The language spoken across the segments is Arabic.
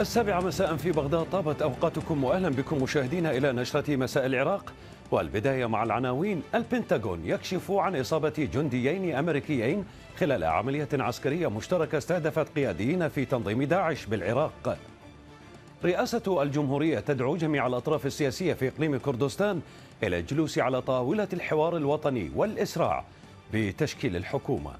السابعة مساء في بغداد طابت أوقاتكم وأهلا بكم مشاهدينا إلى نشرة مساء العراق والبداية مع العناوين البنتاغون يكشف عن إصابة جنديين أمريكيين خلال عملية عسكرية مشتركة استهدفت قياديين في تنظيم داعش بالعراق رئاسة الجمهورية تدعو جميع الأطراف السياسية في إقليم كردستان إلى الجلوس على طاولة الحوار الوطني والإسراع بتشكيل الحكومة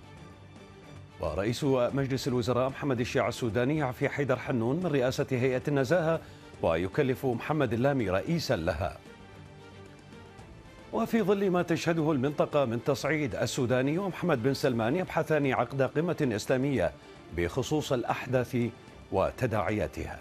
ورئيس مجلس الوزراء محمد الشيع السوداني يعفي حيدر حنون من رئاسة هيئة النزاهة ويكلف محمد اللامي رئيسا لها وفي ظل ما تشهده المنطقة من تصعيد السوداني ومحمد بن سلمان يبحثان عقد قمة إسلامية بخصوص الأحداث وتداعياتها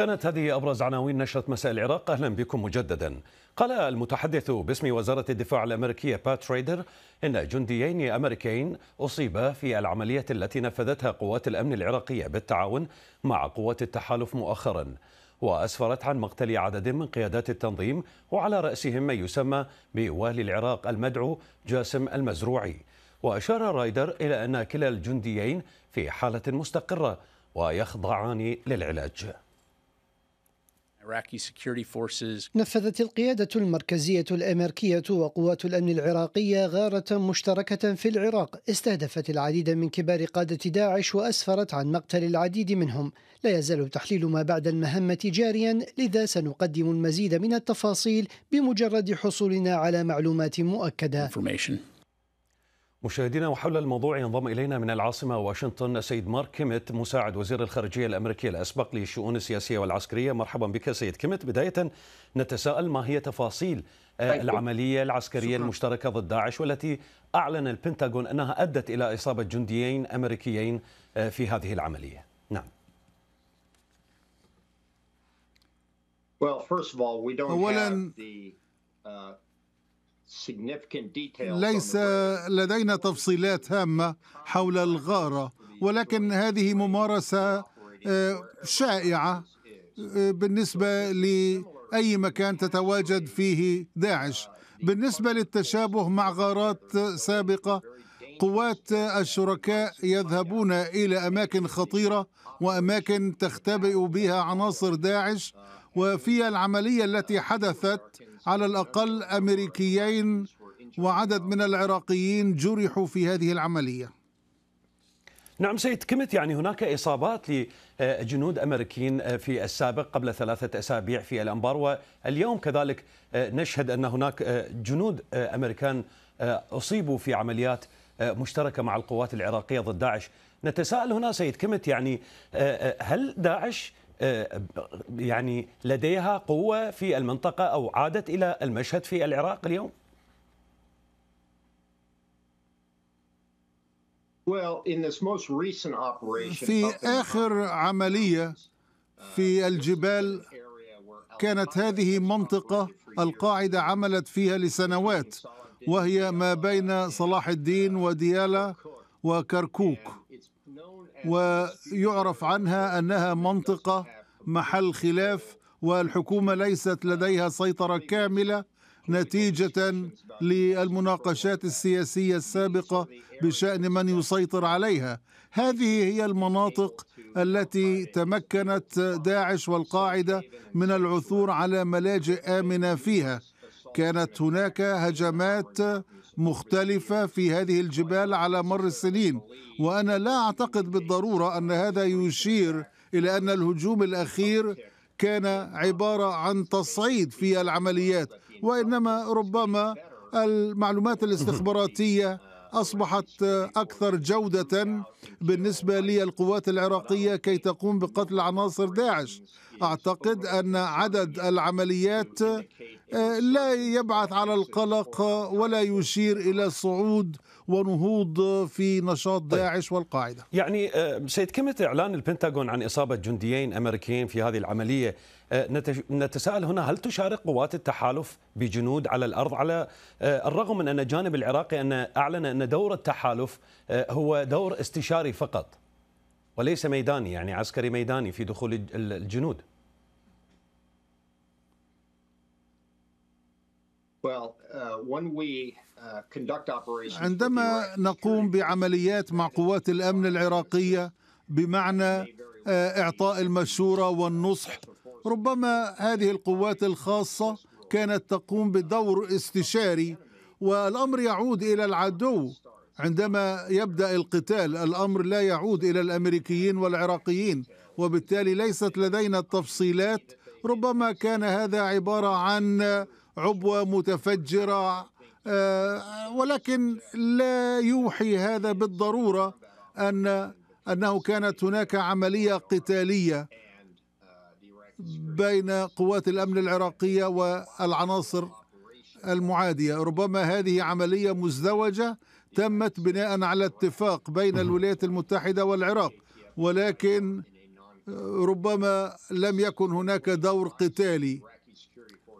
كانت هذه أبرز عناوين نشرة مساء العراق أهلا بكم مجددا قال المتحدث باسم وزارة الدفاع الأمريكية بات ريدر إن جنديين أمريكيين أصيبا في العملية التي نفذتها قوات الأمن العراقية بالتعاون مع قوات التحالف مؤخرا وأسفرت عن مقتل عدد من قيادات التنظيم وعلى رأسهم ما يسمى بوالي العراق المدعو جاسم المزروعي وأشار رايدر إلى أن كلا الجنديين في حالة مستقرة ويخضعان للعلاج نفذت القيادة المركزية الأمريكية وقوات الأمن العراقية غارة مشتركة في العراق استهدفت العديد من كبار قادة داعش وأسفرت عن مقتل العديد منهم لا يزال تحليل ما بعد المهمة جاريا لذا سنقدم المزيد من التفاصيل بمجرد حصولنا على معلومات مؤكدة مشاهدينا وحول الموضوع ينضم الينا من العاصمه واشنطن السيد مارك كيمت مساعد وزير الخارجيه الامريكي الاسبق للشؤون السياسيه والعسكريه مرحبا بك سيد كيمت بدايه نتساءل ما هي تفاصيل آه، طيب، العمليه العسكريه شكرا. المشتركه ضد داعش والتي اعلن البنتاغون انها ادت الى اصابه جنديين امريكيين آه، في هذه العمليه نعم اولا ليس لدينا تفصيلات هامه حول الغاره ولكن هذه ممارسه آه، شائعه آه، بالنسبه لاي مكان تتواجد فيه داعش بالنسبه للتشابه مع غارات سابقه قوات الشركاء يذهبون الى اماكن خطيره واماكن تختبئ بها عناصر داعش وفي العمليه التي حدثت على الأقل أمريكيين وعدد من العراقيين جرحوا في هذه العملية نعم سيد كمت يعني هناك إصابات لجنود أمريكيين في السابق قبل ثلاثة أسابيع في الأنبار واليوم كذلك نشهد أن هناك جنود أمريكان أصيبوا في عمليات مشتركة مع القوات العراقية ضد داعش نتساءل هنا سيد كمت يعني هل داعش آه، يعني لديها قوة في المنطقة أو عادت إلى المشهد في العراق اليوم؟ في آخر عملية uh, في الجبال كانت هذه منطقة القاعدة عملت فيها لسنوات وهي ما بين صلاح الدين وديالا وكركوك ويعرف عنها انها منطقه محل خلاف والحكومه ليست لديها سيطره كامله نتيجه للمناقشات السياسيه السابقه بشان من يسيطر عليها هذه هي المناطق التي تمكنت داعش والقاعده من العثور على ملاجئ امنه فيها كانت هناك هجمات مختلفة في هذه الجبال على مر السنين وأنا لا أعتقد بالضرورة أن هذا يشير إلى أن الهجوم الأخير كان عبارة عن تصعيد في العمليات وإنما ربما المعلومات الاستخباراتية أصبحت أكثر جودة بالنسبة للقوات العراقية كي تقوم بقتل عناصر داعش أعتقد أن عدد العمليات آه، لا يبعث على القلق ولا يشير إلى صعود ونهوض في نشاط طيب. داعش والقاعدة يعني آه، سيد كمت إعلان البنتاغون عن إصابة جنديين أمريكيين في هذه العملية آه، نتساءل هنا هل تشارك قوات التحالف بجنود على الأرض على الرغم من أن الجانب العراقي أن أعلن أن دور التحالف هو دور استشاري فقط وليس ميداني يعني عسكري ميداني في دخول الجنود uh, uh, عندما نقوم بعمليات مع قوات الامن العراقيه بمعنى uh, اعطاء المشوره والنصح ربما هذه القوات الخاصه كانت تقوم بدور استشاري والامر يعود الى العدو عندما يبدا القتال الامر لا يعود الى الامريكيين والعراقيين وبالتالي ليست لدينا التفصيلات ربما كان هذا عباره عن عبوه متفجره آه، ولكن لا يوحي هذا بالضروره ان انه كانت هناك عمليه قتاليه بين قوات الامن العراقيه والعناصر المعاديه ربما هذه عمليه مزدوجه تمت بناء على اتفاق بين الولايات المتحدة والعراق ولكن آه، ربما لم يكن هناك دور قتالي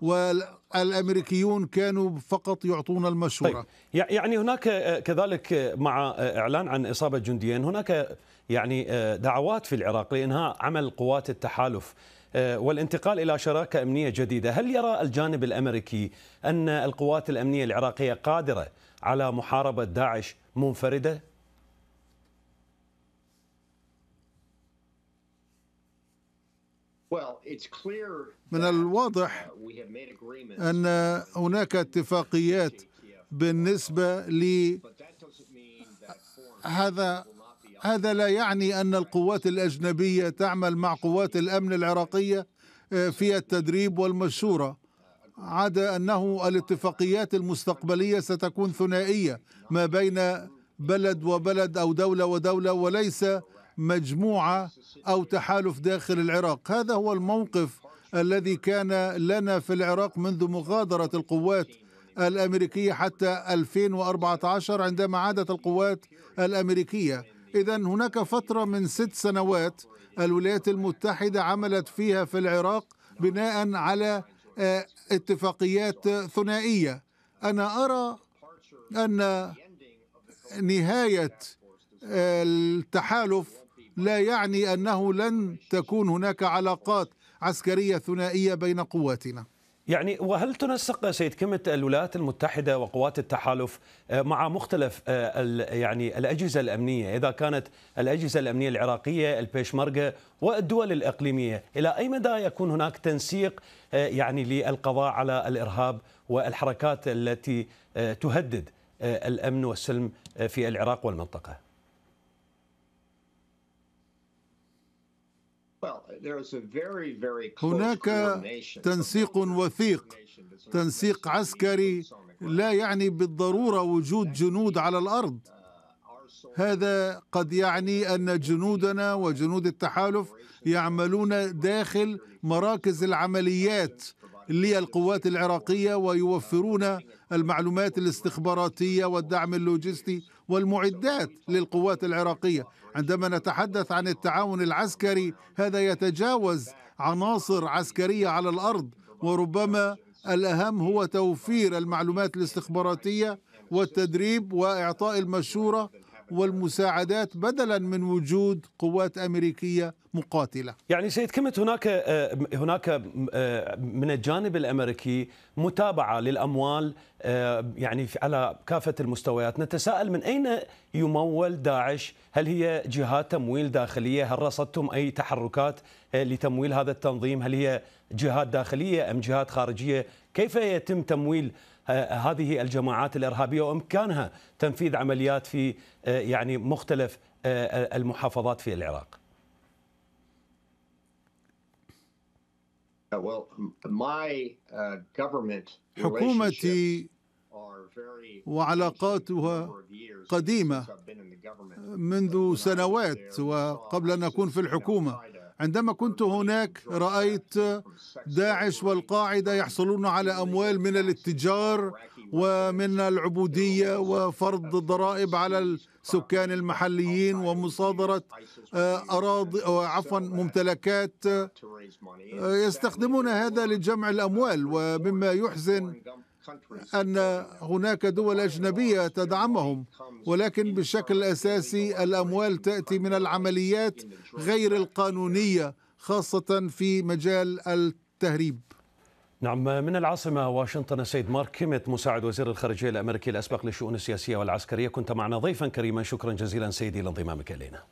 والامريكيون كانوا فقط يعطون المشوره طيب. يعني هناك آه، كذلك آه، مع اعلان عن اصابه جنديين هناك يعني دعوات في العراق لانهاء عمل قوات التحالف والانتقال الى شراكه امنيه جديده هل يرى الجانب الامريكي ان القوات الامنيه العراقيه قادره على محاربة داعش منفردة؟ من الواضح uh, أن هناك اتفاقيات بالنسبة ل هذا هذا لا يعني أن القوات الأجنبية تعمل مع قوات الأمن العراقية آه، في التدريب والمشورة عدا أنه الاتفاقيات المستقبلية ستكون ثنائية ما بين بلد وبلد أو دولة ودولة وليس مجموعة أو تحالف داخل العراق هذا هو الموقف الذي كان لنا في العراق منذ مغادرة القوات الأمريكية حتى 2014 عندما عادت القوات الأمريكية إذا هناك فترة من ست سنوات الولايات المتحدة عملت فيها في العراق بناء على آه، اتفاقيات ثنائية أنا أرى أن نهاية التحالف لا يعني أنه لن تكون هناك علاقات عسكرية ثنائية بين قواتنا يعني وهل تنسق سيد كمت الولايات المتحدة وقوات التحالف آه، مع مختلف آه، يعني الأجهزة الأمنية إذا كانت الأجهزة الأمنية العراقية البيشمركة والدول الإقليمية إلى أي مدى يكون هناك تنسيق آه، يعني للقضاء على الإرهاب والحركات التي تهدد الأمن والسلم في العراق والمنطقة؟ هناك تنسيق وثيق تنسيق عسكري لا يعني بالضروره وجود جنود على الارض هذا قد يعني ان جنودنا وجنود التحالف يعملون داخل مراكز العمليات للقوات العراقيه ويوفرون المعلومات الاستخباراتيه والدعم اللوجستي والمعدات للقوات العراقيه عندما نتحدث عن التعاون العسكري هذا يتجاوز عناصر عسكريه على الارض وربما الاهم هو توفير المعلومات الاستخباراتيه والتدريب واعطاء المشوره والمساعدات بدلا من وجود قوات امريكيه مقاتله. يعني سيد كمت هناك آه، هناك آه، من الجانب الامريكي متابعه للاموال آه، يعني على كافه المستويات، نتساءل من اين يمول داعش؟ هل هي جهات تمويل داخليه؟ هل رصدتم اي تحركات لتمويل هذا التنظيم؟ هل هي جهات داخليه ام جهات خارجيه؟ كيف يتم تمويل هذه الجماعات الارهابيه وامكانها تنفيذ عمليات في آه، يعني مختلف آه، آه، المحافظات في العراق. Uh, حكومتي وعلاقاتها قديمة منذ سنوات وقبل أن أكون في الحكومة عندما كنت هناك رأيت داعش والقاعدة يحصلون على أموال من الاتجار ومن العبودية وفرض ضرائب على السكان المحليين ومصادرة آه، أراضي عفوا ممتلكات آه، يستخدمون هذا لجمع الأموال ومما يحزن أن هناك دول أجنبية تدعمهم ولكن بشكل أساسي الأموال تأتي من العمليات غير القانونية خاصة في مجال التهريب نعم من العاصمة واشنطن السيد مارك كيميت مساعد وزير الخارجية الأمريكي الأسبق للشؤون السياسية والعسكرية كنت معنا ضيفا كريما شكرا جزيلا سيدي لانضمامك إلينا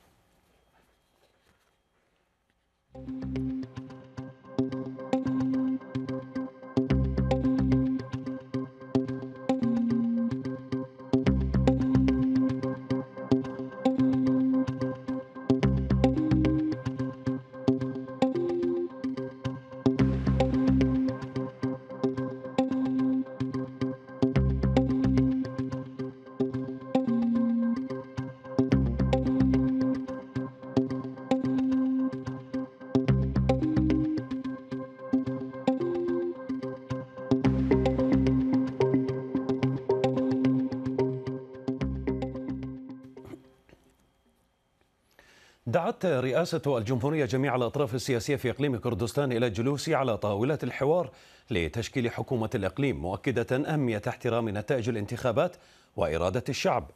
دعت رئاسة الجمهورية جميع الأطراف السياسية في إقليم كردستان إلى الجلوس على طاولة الحوار لتشكيل حكومة الإقليم مؤكدة أهمية احترام نتائج الانتخابات وإرادة الشعب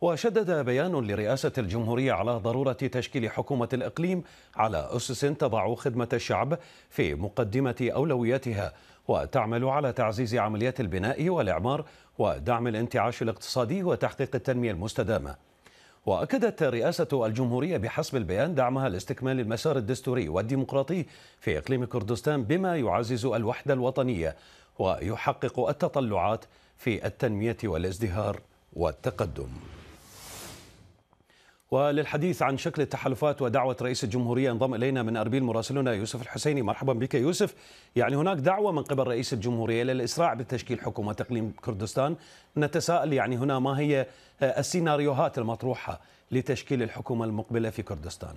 وشدد بيان لرئاسة الجمهورية على ضرورة تشكيل حكومة الإقليم على أسس تضع خدمة الشعب في مقدمة أولوياتها وتعمل على تعزيز عمليات البناء والإعمار ودعم الانتعاش الاقتصادي وتحقيق التنمية المستدامة وأكدت رئاسة الجمهورية بحسب البيان دعمها لاستكمال المسار الدستوري والديمقراطي في إقليم كردستان بما يعزز الوحدة الوطنية ويحقق التطلعات في التنمية والازدهار والتقدم وللحديث عن شكل التحالفات ودعوة رئيس الجمهورية انضم إلينا من أربيل مراسلنا يوسف الحسيني مرحبا بك يوسف يعني هناك دعوة من قبل رئيس الجمهورية للإسراع بتشكيل حكومة تقليم كردستان نتساءل يعني هنا ما هي آه، السيناريوهات المطروحة لتشكيل الحكومة المقبلة في كردستان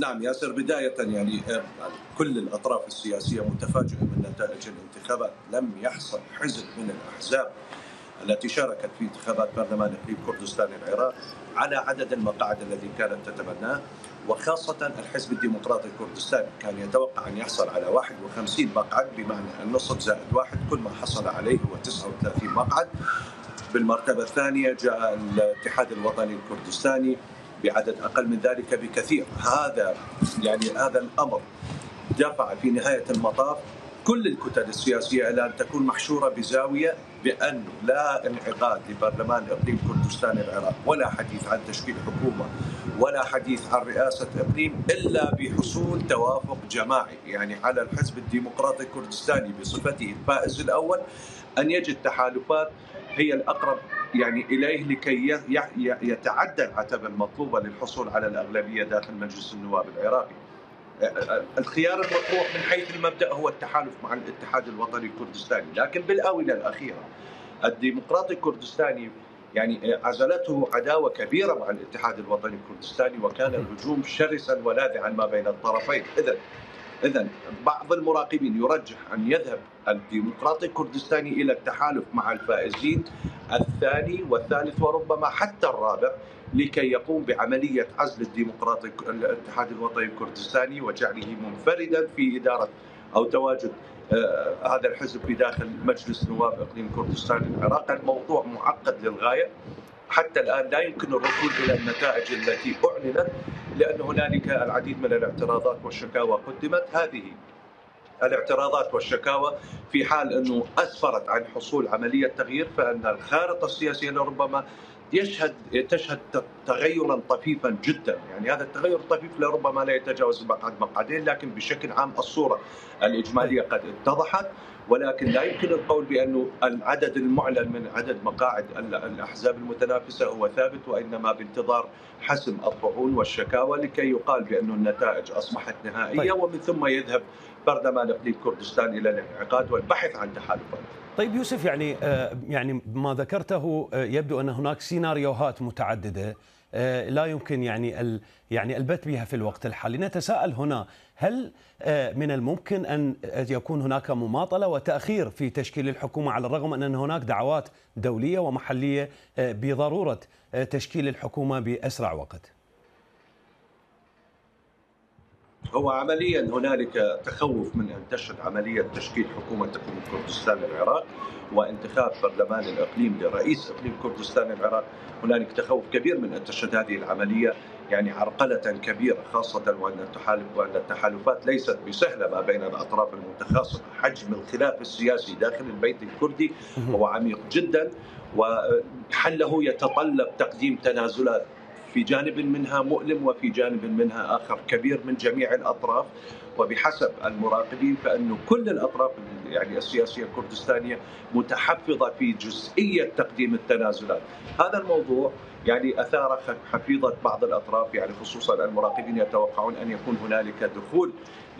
نعم ياسر بداية يعني آه، كل الأطراف السياسية متفاجئة من نتائج الانتخابات لم يحصل حزب من الأحزاب التي شاركت في انتخابات برلمان حليب كردستان العراق على عدد المقاعد الذي كانت تتمناه وخاصة الحزب الديمقراطي الكردستاني كان يتوقع أن يحصل على 51 مقعد بمعنى النصف زائد واحد كل ما حصل عليه هو 39 مقعد بالمرتبة الثانية جاء الاتحاد الوطني الكردستاني بعدد أقل من ذلك بكثير هذا يعني هذا الأمر دفع في نهاية المطاف كل الكتل السياسية إلى أن تكون محشورة بزاوية بأن لا انعقاد لبرلمان إقليم كردستان العراق ولا حديث عن تشكيل حكومة ولا حديث عن رئاسة إقليم إلا بحصول توافق جماعي يعني على الحزب الديمقراطي الكردستاني بصفته الفائز الأول أن يجد تحالفات هي الأقرب يعني إليه لكي يتعدى العتبة المطلوبة للحصول على الأغلبية داخل مجلس النواب العراقي الخيار المطروح من حيث المبدا هو التحالف مع الاتحاد الوطني الكردستاني لكن بالاونه الاخيره الديمقراطي الكردستاني يعني عزلته عداوه كبيره مع الاتحاد الوطني الكردستاني وكان الهجوم شرسا ولاذعا ما بين الطرفين اذا اذا بعض المراقبين يرجح ان يذهب الديمقراطي الكردستاني الى التحالف مع الفائزين الثاني والثالث وربما حتى الرابع لكي يقوم بعملية عزل الديمقراطي الاتحاد الوطني الكردستاني وجعله منفردا في إدارة أو تواجد آه، هذا الحزب في داخل مجلس نواب إقليم كردستان العراق الموضوع معقد للغاية حتى الآن لا يمكن الوصول إلى النتائج التي أعلنت لأن هنالك العديد من الاعتراضات والشكاوى قدمت هذه الاعتراضات والشكاوى في حال انه اسفرت عن حصول عمليه تغيير فان الخارطه السياسيه لربما يشهد تشهد تغيرا طفيفا جدا يعني هذا التغير الطفيف لربما لا يتجاوز المقعد مقعدين لكن بشكل عام الصورة الإجمالية طيب. قد اتضحت ولكن لا يمكن القول بأنه العدد المعلن من عدد مقاعد الأحزاب المتنافسة هو ثابت وإنما بانتظار حسم الطعون والشكاوى لكي يقال بأن النتائج أصبحت نهائية طيب. ومن ثم يذهب برلمان إقليم كردستان إلى الانعقاد والبحث عن تحالفات طيب يوسف يعني آه، يعني ما ذكرته آه، يبدو ان هناك سيناريوهات متعدده آه، لا يمكن يعني يعني البت بها في الوقت الحالي نتساءل هنا هل من الممكن ان يكون هناك مماطله وتاخير في تشكيل الحكومه على الرغم من ان هناك دعوات دوليه ومحليه بضروره تشكيل الحكومه باسرع وقت هو عمليا هنالك تخوف من ان تشهد عمليه تشكيل حكومه تقليد كردستان العراق وانتخاب برلمان الاقليم لرئيس اقليم كردستان العراق، هنالك تخوف كبير من ان تشهد هذه العمليه يعني عرقله كبيره خاصه وان التحالف وان التحالفات ليست بسهله ما بين الاطراف المتخاصمه، حجم الخلاف السياسي داخل البيت الكردي هو عميق جدا وحله يتطلب تقديم تنازلات في جانب منها مؤلم وفي جانب منها آخر كبير من جميع الأطراف وبحسب المراقبين فأن كل الأطراف يعني السياسية الكردستانية متحفظة في جزئية تقديم التنازلات هذا الموضوع يعني اثار حفيظه بعض الاطراف يعني خصوصا المراقبين يتوقعون ان يكون هنالك دخول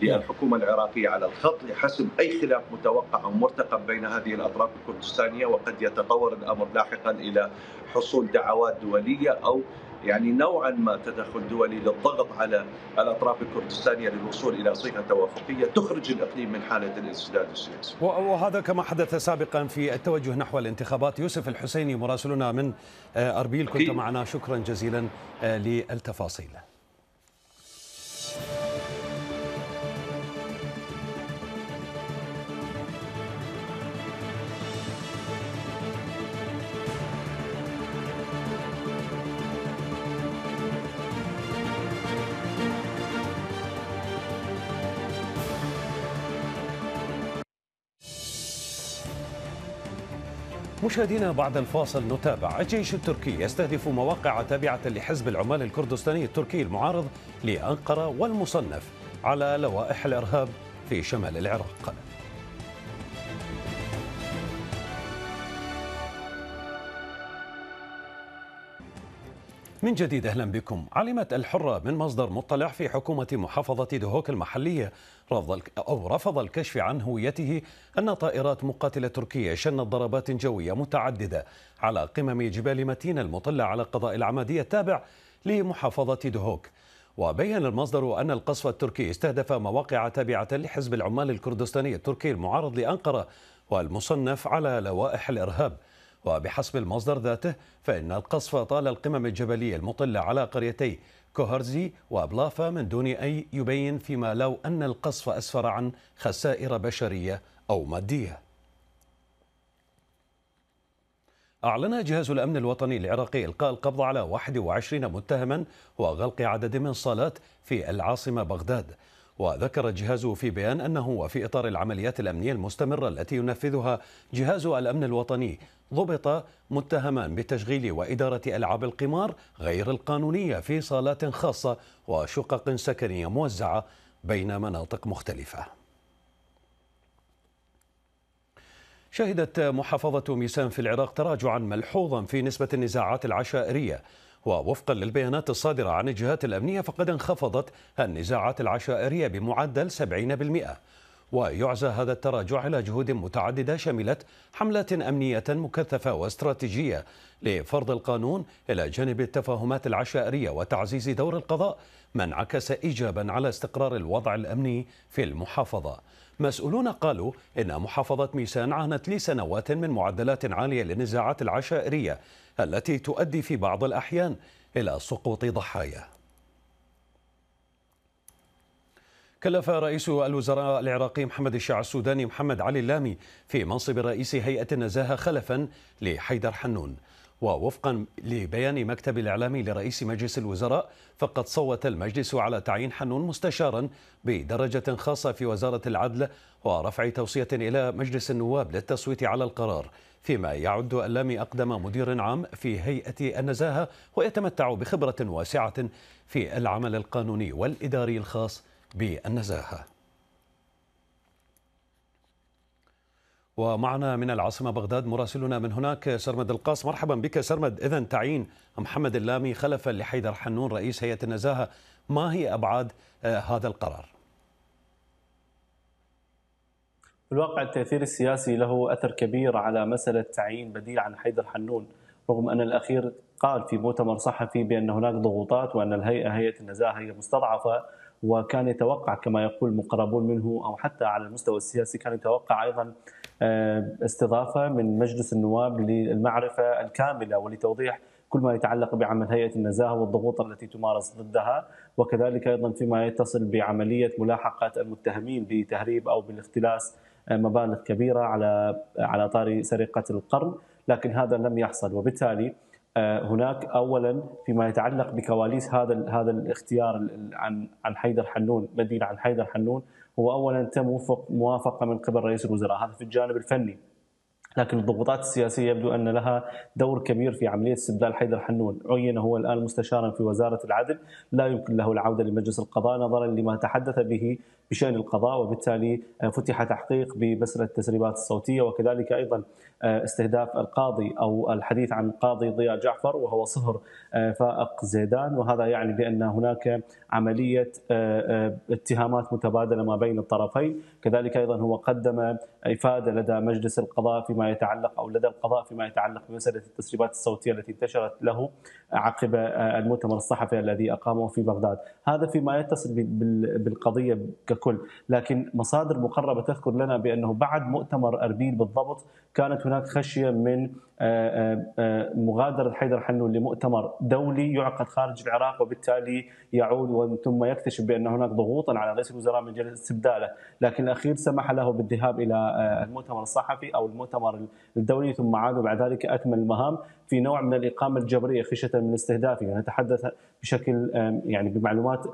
للحكومه العراقيه على الخط لحسم اي خلاف متوقع او مرتقب بين هذه الاطراف الكردستانيه وقد يتطور الامر لاحقا الى حصول دعوات دوليه او يعني نوعا ما تدخل دولي للضغط على الاطراف الكردستانيه للوصول الى صيغه توافقيه تخرج الاقليم من حاله الانسداد السياسي. وهذا كما حدث سابقا في التوجه نحو الانتخابات، يوسف الحسيني مراسلنا من آه، اربيل كنت معنا شكرا جزيلا آه، للتفاصيل. مشاهدينا بعد الفاصل نتابع الجيش التركي يستهدف مواقع تابعة لحزب العمال الكردستاني التركي المعارض لأنقرة والمصنف على لوائح الإرهاب في شمال العراق من جديد أهلا بكم علمت الحرة من مصدر مطلع في حكومة محافظة دهوك المحلية أو رفض الكشف عن هويته أن طائرات مقاتلة تركية شنت ضربات جوية متعددة على قمم جبال متين المطلة على قضاء العمادية التابع لمحافظة دهوك وبين المصدر أن القصف التركي استهدف مواقع تابعة لحزب العمال الكردستاني التركي المعارض لأنقرة والمصنف على لوائح الإرهاب وبحسب المصدر ذاته فإن القصف طال القمم الجبلية المطلة على قريتي كوهرزي وأبلافا من دون أي يبين فيما لو أن القصف أسفر عن خسائر بشرية أو مادية أعلن جهاز الأمن الوطني العراقي إلقاء القبض على 21 متهما وغلق عدد من صالات في العاصمة بغداد وذكر الجهاز في بيان أنه وفي إطار العمليات الأمنية المستمرة التي ينفذها جهاز الأمن الوطني ضبط متهمان بتشغيل وإدارة ألعاب القمار غير القانونية في صالات خاصة وشقق سكنية موزعة بين مناطق مختلفة شهدت محافظة ميسان في العراق تراجعا ملحوظا في نسبة النزاعات العشائرية ووفقا للبيانات الصادرة عن الجهات الأمنية فقد انخفضت النزاعات العشائرية بمعدل 70% ويعزى هذا التراجع إلى جهود متعددة شملت حملات أمنية مكثفة واستراتيجية لفرض القانون إلى جانب التفاهمات العشائرية وتعزيز دور القضاء ما انعكس إيجابا على استقرار الوضع الأمني في المحافظة مسؤولون قالوا إن محافظة ميسان عانت لسنوات من معدلات عالية للنزاعات العشائرية التي تؤدي في بعض الأحيان إلى سقوط ضحايا كلف رئيس الوزراء العراقي محمد الشيع السوداني محمد علي اللامي في منصب رئيس هيئة النزاهة خلفا لحيدر حنون ووفقا لبيان مكتب الإعلامي لرئيس مجلس الوزراء فقد صوت المجلس على تعيين حنون مستشارا بدرجة خاصة في وزارة العدل ورفع توصية إلى مجلس النواب للتصويت على القرار فيما يعد اللامي أقدم مدير عام في هيئة النزاهة ويتمتع بخبرة واسعة في العمل القانوني والإداري الخاص بالنزاهة ومعنا من العاصمة بغداد مراسلنا من هناك سرمد القاص مرحبا بك سرمد إذا تعيين محمد اللامي خلفا لحيدر حنون رئيس هيئة النزاهة ما هي أبعاد آه، هذا القرار؟ في الواقع التأثير السياسي له أثر كبير على مسألة تعيين بديل عن حيدر حنون رغم أن الأخير قال في مؤتمر صحفي بأن هناك ضغوطات وأن الهيئة هيئة النزاهة هي مستضعفة وكان يتوقع كما يقول مقربون منه أو حتى على المستوى السياسي كان يتوقع أيضا آه، استضافة من مجلس النواب للمعرفة الكاملة ولتوضيح كل ما يتعلق بعمل هيئه النزاهه والضغوط التي تمارس ضدها وكذلك ايضا فيما يتصل بعمليه ملاحقه المتهمين بتهريب او بالاختلاس مبالغ كبيره على على طاري سرقه القرن لكن هذا لم يحصل وبالتالي آه، هناك اولا فيما يتعلق بكواليس هذا هذا الاختيار عن عن حيدر حنون بديل عن حيدر حنون هو اولا تم وفق موافقه من قبل رئيس الوزراء هذا في الجانب الفني لكن الضغوطات السياسيه يبدو ان لها دور كبير في عمليه استبدال حيدر حنون، عين هو الان مستشارا في وزاره العدل، لا يمكن له العوده لمجلس القضاء نظرا لما تحدث به بشان القضاء وبالتالي آه، فتح تحقيق بمساله التسريبات الصوتية وكذلك أيضا آه، استهداف القاضي أو الحديث عن القاضي ضياء جعفر وهو صهر آه، فائق زيدان وهذا يعني بأن هناك عملية اتهامات متبادلة ما بين الطرفين كذلك أيضا هو قدم إفادة لدى مجلس القضاء فيما يتعلق أو لدى القضاء فيما يتعلق بمسألة التسريبات الصوتية التي انتشرت له عقب المؤتمر الصحفي الذي أقامه في بغداد هذا فيما يتصل بالقضية الكل لكن مصادر مقربة تذكر لنا بأنه بعد مؤتمر أربيل بالضبط كانت هناك خشية من آه، آه، آه، مغادرة حيدر حنون لمؤتمر دولي يعقد خارج العراق وبالتالي يعود ثم يكتشف بأن هناك ضغوطا على رئيس الوزراء من جل استبداله لكن الأخير سمح له بالذهاب إلى المؤتمر الصحفي أو المؤتمر الدولي ثم عاد بعد ذلك أكمل المهام في نوع من الإقامة الجبرية خشية من استهدافه نتحدث بشكل يعني بمعلومات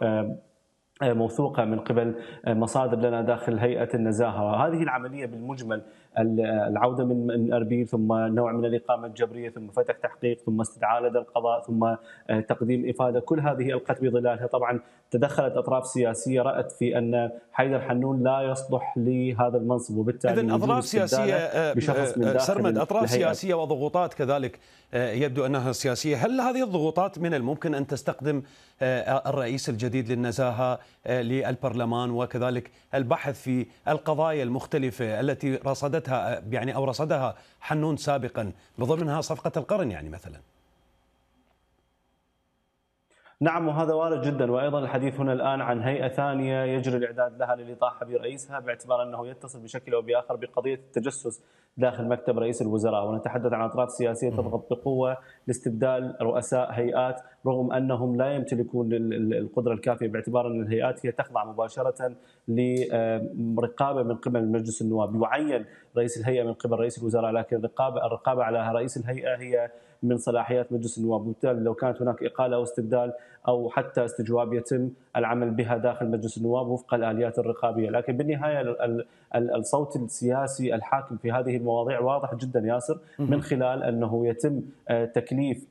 موثوقه من قبل مصادر لنا داخل هيئه النزاهه، هذه العمليه بالمجمل العوده من اربيل ثم نوع من الاقامه الجبريه ثم فتح تحقيق ثم استدعاء لدى القضاء ثم آه، تقديم افاده كل هذه القت بظلالها طبعا تدخلت اطراف سياسيه رات في ان حيدر حنون لا يصلح لهذا المنصب وبالتالي اذا اطراف سياسيه آه، بشخص من آه، داخل سرمد اطراف الهيئة. سياسيه وضغوطات كذلك يبدو انها سياسيه، هل هذه الضغوطات من الممكن ان تستخدم الرئيس الجديد للنزاهه للبرلمان وكذلك البحث في القضايا المختلفة التي رصدتها يعني أو رصدها حنون سابقا بضمنها صفقة القرن يعني مثلا نعم وهذا وارد جدا وايضا الحديث هنا الان عن هيئه ثانيه يجري الاعداد لها للاطاحه برئيسها باعتبار انه يتصل بشكل او باخر بقضيه التجسس داخل مكتب رئيس الوزراء ونتحدث عن أطراف سياسية تضغط بقوة لاستبدال رؤساء هيئات رغم أنهم لا يمتلكون القدرة الكافية باعتبار أن الهيئات هي تخضع مباشرة لرقابة من قبل مجلس النواب يعين رئيس الهيئة من قبل رئيس الوزراء لكن الرقابة على رئيس الهيئة هي من صلاحيات مجلس النواب وبالتالي لو كانت هناك إقالة أو استبدال أو حتى استجواب يتم العمل بها داخل مجلس النواب وفق الآليات الرقابية لكن بالنهاية الصوت السياسي الحاكم في هذه المواضيع واضح جدا ياسر من خلال أنه يتم آه، تكليف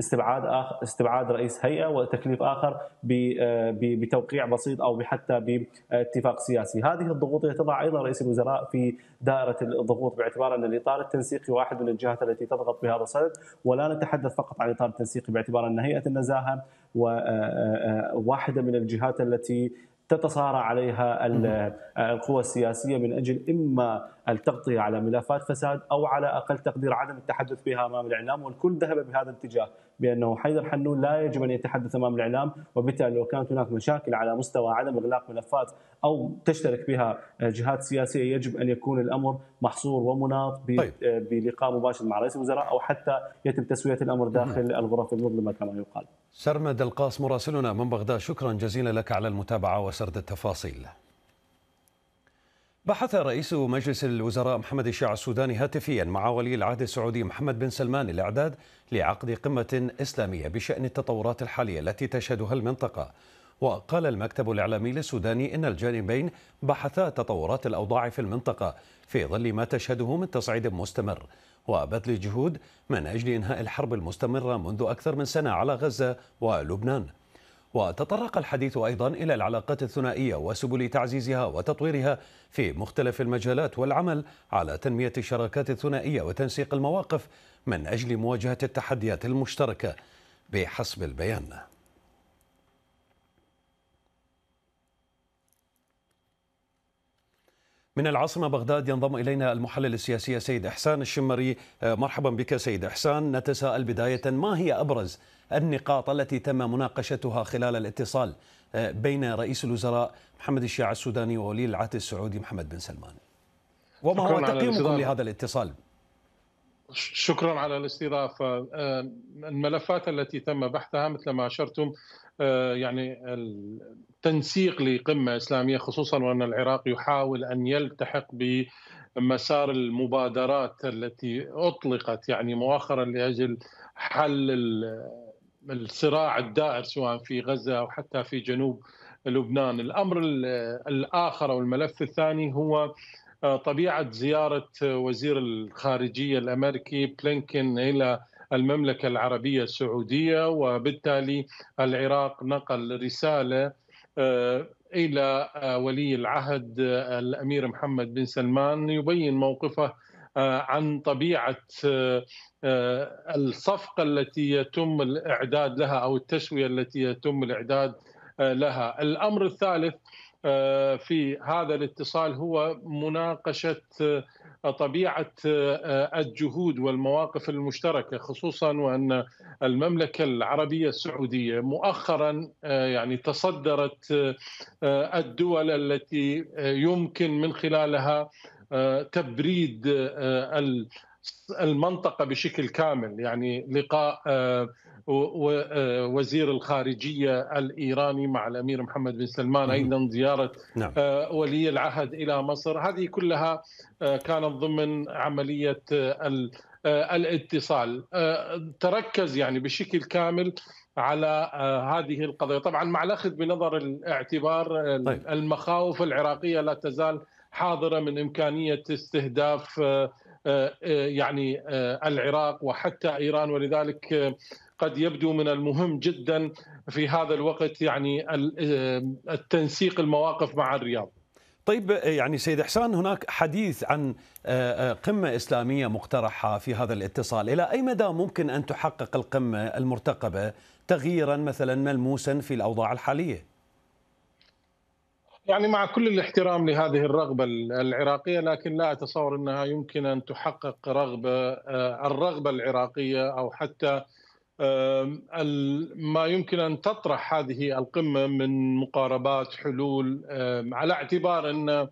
استبعاد آخر استبعاد رئيس هيئه وتكليف اخر آه، بتوقيع بسيط او حتى باتفاق سياسي، هذه الضغوط يتضع ايضا رئيس الوزراء في دائره الضغوط باعتبار ان الاطار التنسيقي واحد من الجهات التي تضغط بهذا الصدد ولا نتحدث فقط عن الاطار التنسيقي باعتبار ان هيئه النزاهه آه، آه، واحده من الجهات التي تتصارع عليها القوى السياسيه من اجل اما التغطيه على ملفات فساد او على اقل تقدير عدم التحدث بها امام الاعلام والكل ذهب بهذا الاتجاه بانه حيدر حنون لا يجب ان يتحدث امام الاعلام وبالتالي لو كانت هناك مشاكل على مستوى عدم اغلاق ملفات او تشترك بها جهات سياسيه يجب ان يكون الامر محصور ومناط طيب. بلقاء مباشر مع رئيس الوزراء او حتى يتم تسويه الامر داخل الغرف المظلمه كما يقال. سرمد القاص مراسلنا من بغداد شكرا جزيلا لك على المتابعه وسرد التفاصيل. بحث رئيس مجلس الوزراء محمد الشاع السوداني هاتفيا مع ولي العهد السعودي محمد بن سلمان الاعداد لعقد قمه اسلاميه بشان التطورات الحاليه التي تشهدها المنطقه وقال المكتب الاعلامي للسوداني ان الجانبين بحثا تطورات الاوضاع في المنطقه في ظل ما تشهده من تصعيد مستمر وبذل جهود من اجل انهاء الحرب المستمره منذ اكثر من سنه على غزه ولبنان وتطرق الحديث أيضا إلى العلاقات الثنائية وسبل تعزيزها وتطويرها في مختلف المجالات والعمل على تنمية الشراكات الثنائية وتنسيق المواقف من أجل مواجهة التحديات المشتركة بحسب البيان من العاصمة بغداد ينضم إلينا المحلل السياسي سيد إحسان الشمري آه، مرحبا بك سيد إحسان نتساءل بداية ما هي أبرز النقاط التي تم مناقشتها خلال الاتصال آه، بين رئيس الوزراء محمد الشيع السوداني وولي العهد السعودي محمد بن سلمان وما هو تقييمكم لهذا الاتصال شكرا على الاستضافة آه، الملفات التي تم بحثها مثل ما أشرتم آه، يعني التنسيق لقمة إسلامية خصوصا وأن العراق يحاول أن يلتحق بمسار المبادرات التي أطلقت يعني مؤخرا لأجل حل الصراع الدائر سواء في غزة أو حتى في جنوب لبنان الأمر الآخر أو الملف الثاني هو آه، طبيعه زياره وزير الخارجيه الامريكي بلينكن الى المملكه العربيه السعوديه وبالتالي العراق نقل رساله آه، الى آه، ولي العهد الامير محمد بن سلمان يبين موقفه عن طبيعه الصفقه التي يتم الاعداد لها او التسويه التي يتم الاعداد لها. الامر الثالث آه، في هذا الاتصال هو مناقشه آه، طبيعه آه، الجهود والمواقف المشتركه خصوصا وان المملكه العربيه السعوديه مؤخرا يعني تصدرت الدول التي يمكن من خلالها تبريد المنطقة بشكل كامل يعني لقاء آه، آه، وزير الخارجية الإيراني مع الأمير محمد بن سلمان أيضا زيارة نعم. آه، ولي العهد إلى مصر هذه كلها كانت ضمن عملية الاتصال تركز يعني بشكل كامل على هذه القضية طبعا مع الأخذ بنظر الاعتبار طيب. المخاوف العراقية لا تزال حاضرة من إمكانية استهداف آه، آه، يعني آه، العراق وحتى ايران ولذلك قد يبدو من المهم جدا في هذا الوقت يعني التنسيق المواقف مع الرياض. طيب يعني سيد حسان هناك حديث عن قمة إسلامية مقترحة في هذا الاتصال إلى أي مدى ممكن أن تحقق القمة المرتقبة تغييرا مثلا ملموسا في الأوضاع الحالية؟ يعني مع كل الاحترام لهذه الرغبة العراقية لكن لا أتصور أنها يمكن أن تحقق رغبة آه، الرغبة العراقية أو حتى ما يمكن أن تطرح هذه القمة من مقاربات حلول على اعتبار أن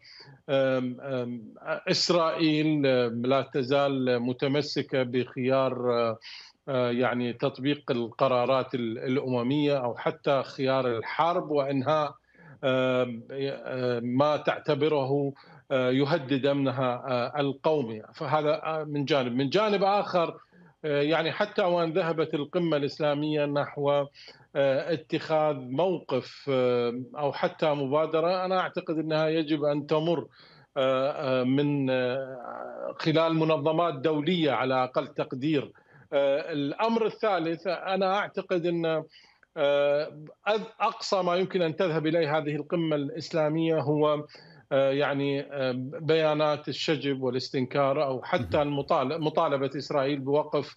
إسرائيل لا تزال متمسكة بخيار آه، آه، يعني تطبيق القرارات الأممية أو حتى خيار الحرب وإنهاء ما تعتبره يهدد امنها القومي فهذا من جانب من جانب اخر يعني حتى وان ذهبت القمه الاسلاميه نحو اتخاذ موقف او حتى مبادره انا اعتقد انها يجب ان تمر من خلال منظمات دوليه على اقل تقدير الامر الثالث انا اعتقد ان آه، اقصى ما يمكن ان تذهب اليه هذه القمه الاسلاميه هو آه، يعني آه، بيانات الشجب والاستنكار او حتى مطالبه اسرائيل بوقف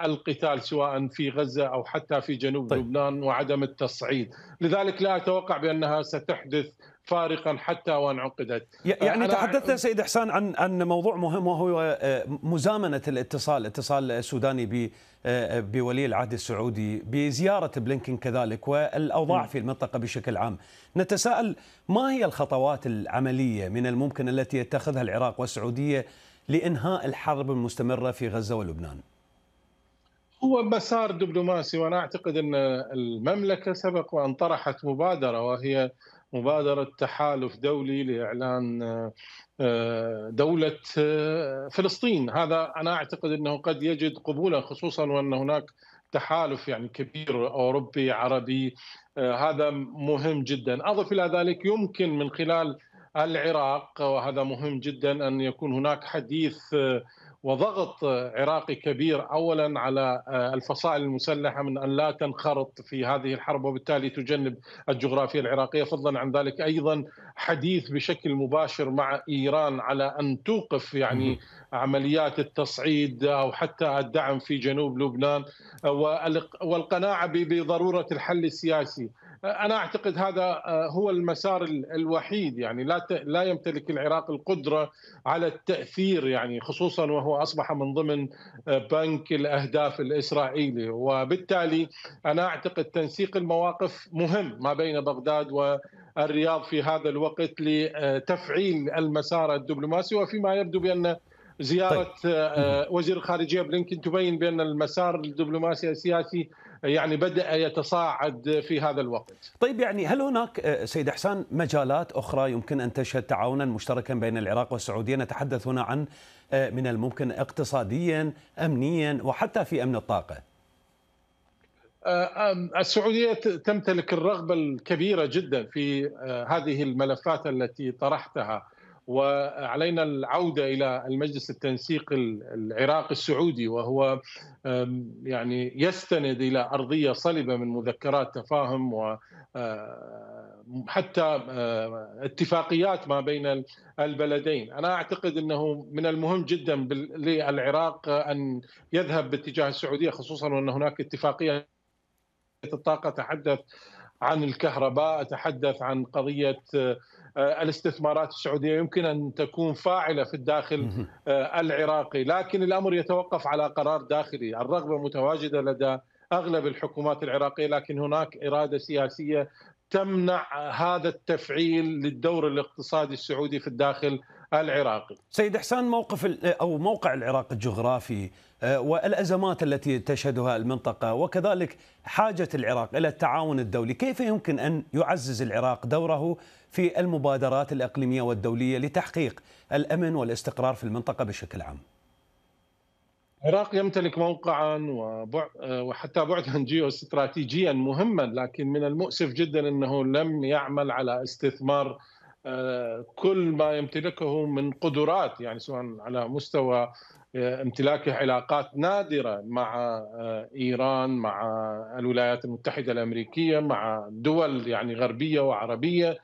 القتال سواء في غزه او حتى في جنوب طيب. لبنان وعدم التصعيد، لذلك لا اتوقع بانها ستحدث فارقا حتى وان عقدت يعني تحدثنا سيد حسان عن عن موضوع مهم وهو آه، مزامنه الاتصال الاتصال السوداني بولي آه، آه، العهد السعودي بزياره بلينكن كذلك والاوضاع في المنطقه بشكل عام نتساءل ما هي الخطوات العمليه من الممكن التي يتخذها العراق والسعوديه لانهاء الحرب المستمره في غزه ولبنان هو مسار دبلوماسي وانا اعتقد ان المملكه سبق وان طرحت مبادره وهي مبادرة تحالف دولي لإعلان آه، آه، دولة آه، فلسطين هذا أنا أعتقد أنه قد يجد قبولا خصوصا وأن هناك تحالف يعني كبير أوروبي عربي هذا مهم جدا أضف إلى ذلك يمكن من خلال العراق وهذا مهم جدا أن يكون هناك حديث وضغط عراقي كبير اولا على آه، الفصائل المسلحه من ان لا تنخرط في هذه الحرب وبالتالي تجنب الجغرافيه العراقيه فضلا عن ذلك ايضا حديث بشكل مباشر مع ايران على ان توقف يعني عمليات التصعيد او حتى الدعم في جنوب لبنان آه، والقناعه بضروره الحل السياسي انا اعتقد هذا آه، هو المسار الوحيد يعني لا لا يمتلك العراق القدره على التاثير يعني خصوصا وهو اصبح من ضمن آه، بنك الاهداف الاسرائيلي وبالتالي انا اعتقد تنسيق المواقف مهم ما بين بغداد و الرياض في هذا الوقت لتفعيل آه، المسار الدبلوماسي وفيما يبدو بان زياره طيب. وزير الخارجيه بلينكن تبين بان المسار الدبلوماسي السياسي يعني بدا يتصاعد في هذا الوقت. طيب يعني هل هناك آه، سيد حسان مجالات اخرى يمكن ان تشهد تعاونا مشتركا بين العراق والسعوديه نتحدث هنا عن آه، من الممكن اقتصاديا، امنيا وحتى في امن الطاقه. آه، السعوديه تمتلك الرغبه الكبيره جدا في هذه الملفات التي طرحتها وعلينا العوده الى المجلس التنسيق العراقي السعودي وهو يعني يستند الى ارضيه صلبه من مذكرات تفاهم و آه، حتى آه، اتفاقيات ما بين البلدين أنا أعتقد أنه من المهم جدا للعراق آه، أن يذهب باتجاه السعودية خصوصا وأن هناك اتفاقية الطاقة تحدث عن الكهرباء تحدث عن قضية آه، الاستثمارات السعوديه يمكن ان تكون فاعله في الداخل آه، العراقي، لكن الامر يتوقف على قرار داخلي، الرغبه متواجده لدى اغلب الحكومات العراقيه لكن هناك اراده سياسيه تمنع هذا التفعيل للدور الاقتصادي السعودي في الداخل العراقي. سيد احسان موقف او موقع العراق الجغرافي آه، والازمات التي تشهدها المنطقه وكذلك حاجه العراق الى التعاون الدولي، كيف يمكن ان يعزز العراق دوره في المبادرات الإقليمية والدولية لتحقيق الأمن والاستقرار في المنطقة بشكل عام؟ العراق يمتلك موقعا وحتى بعدا جيو استراتيجيا مهما لكن من المؤسف جدا انه لم يعمل على استثمار آه، كل ما يمتلكه من قدرات يعني سواء على مستوى آه، امتلاكه علاقات نادره مع آه، ايران مع الولايات المتحده الامريكيه مع دول يعني غربيه وعربيه